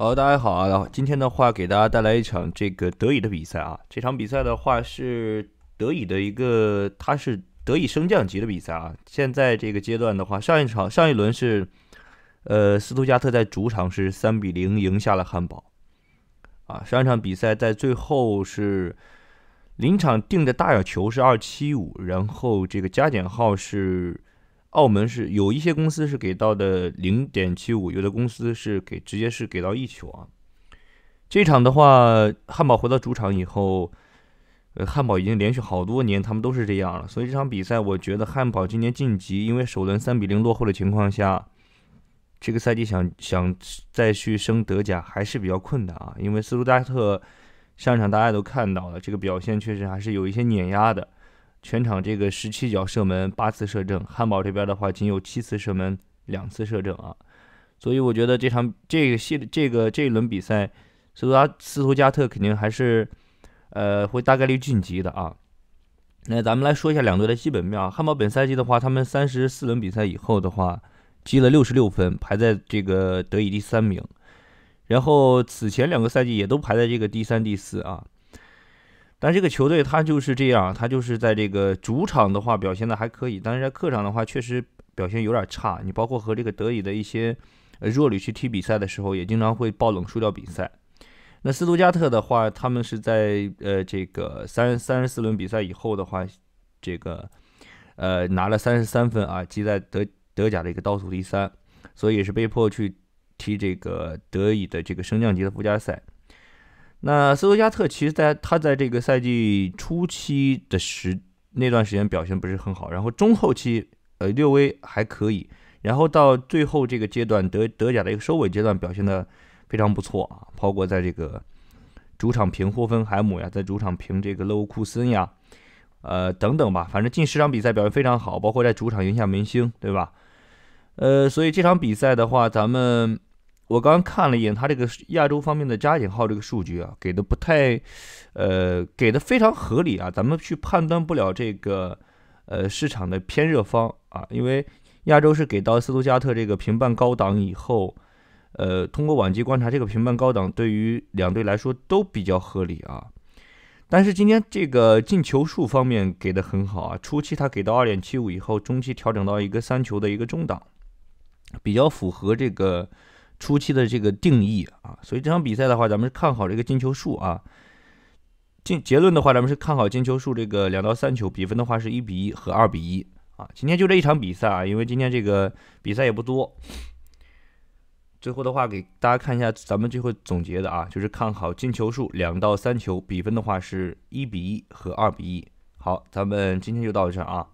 好，大家好啊！然后今天的话，给大家带来一场这个德乙的比赛啊。这场比赛的话是德乙的一个，它是德乙升降级的比赛啊。现在这个阶段的话，上一场上一轮是，呃，斯图加特在主场是三比零赢下了汉堡啊。上一场比赛在最后是临场定的大小球是二七五，然后这个加减号是。澳门是有一些公司是给到的零点七五，有的公司是给直接是给到一球啊。这场的话，汉堡回到主场以后，呃，汉堡已经连续好多年他们都是这样了，所以这场比赛我觉得汉堡今年晋级，因为首轮三比零落后的情况下，这个赛季想想再去升德甲还是比较困难啊，因为斯图加特上场大家都看到了，这个表现确实还是有一些碾压的。全场这个十七脚射门，八次射正，汉堡这边的话仅有七次射门，两次射正啊，所以我觉得这场这个系这个这一轮比赛，斯图斯图加特肯定还是，呃，会大概率晋级的啊。那咱们来说一下两队的基本面啊，汉堡本赛季的话，他们三十四轮比赛以后的话，积了六十六分，排在这个德乙第三名，然后此前两个赛季也都排在这个第三、第四啊。但这个球队他就是这样，他就是在这个主场的话表现的还可以，但是在客场的话确实表现有点差。你包括和这个德乙的一些弱旅去踢比赛的时候，也经常会爆冷输掉比赛。那斯图加特的话，他们是在呃这个三三十四轮比赛以后的话，这个呃拿了三十三分啊，积在德德甲的一个倒数第三，所以是被迫去踢这个德乙的这个升降级的附加赛。那斯图加特其实在他在这个赛季初期的时那段时间表现不是很好，然后中后期呃略微还可以，然后到最后这个阶段德德甲的一个收尾阶段表现的非常不错啊，包括在这个主场平霍芬海姆呀，在主场平这个勒沃库森呀，呃等等吧，反正近十场比赛表现非常好，包括在主场赢下明星，对吧？呃，所以这场比赛的话，咱们。我刚刚看了一眼他这个亚洲方面的加减号这个数据啊，给的不太，呃，给的非常合理啊，咱们去判断不了这个，呃，市场的偏热方啊，因为亚洲是给到斯图加特这个平半高档以后，呃，通过晚期观察这个平半高档对于两队来说都比较合理啊，但是今天这个进球数方面给的很好啊，初期他给到二点七五以后，中期调整到一个三球的一个中档，比较符合这个。初期的这个定义啊，所以这场比赛的话，咱们是看好这个进球数啊。进结论的话，咱们是看好进球数这个两到三球，比分的话是一比一和二比一啊。今天就这一场比赛啊，因为今天这个比赛也不多。最后的话，给大家看一下咱们最后总结的啊，就是看好进球数两到三球，比分的话是一比一和二比一。好，咱们今天就到这啊。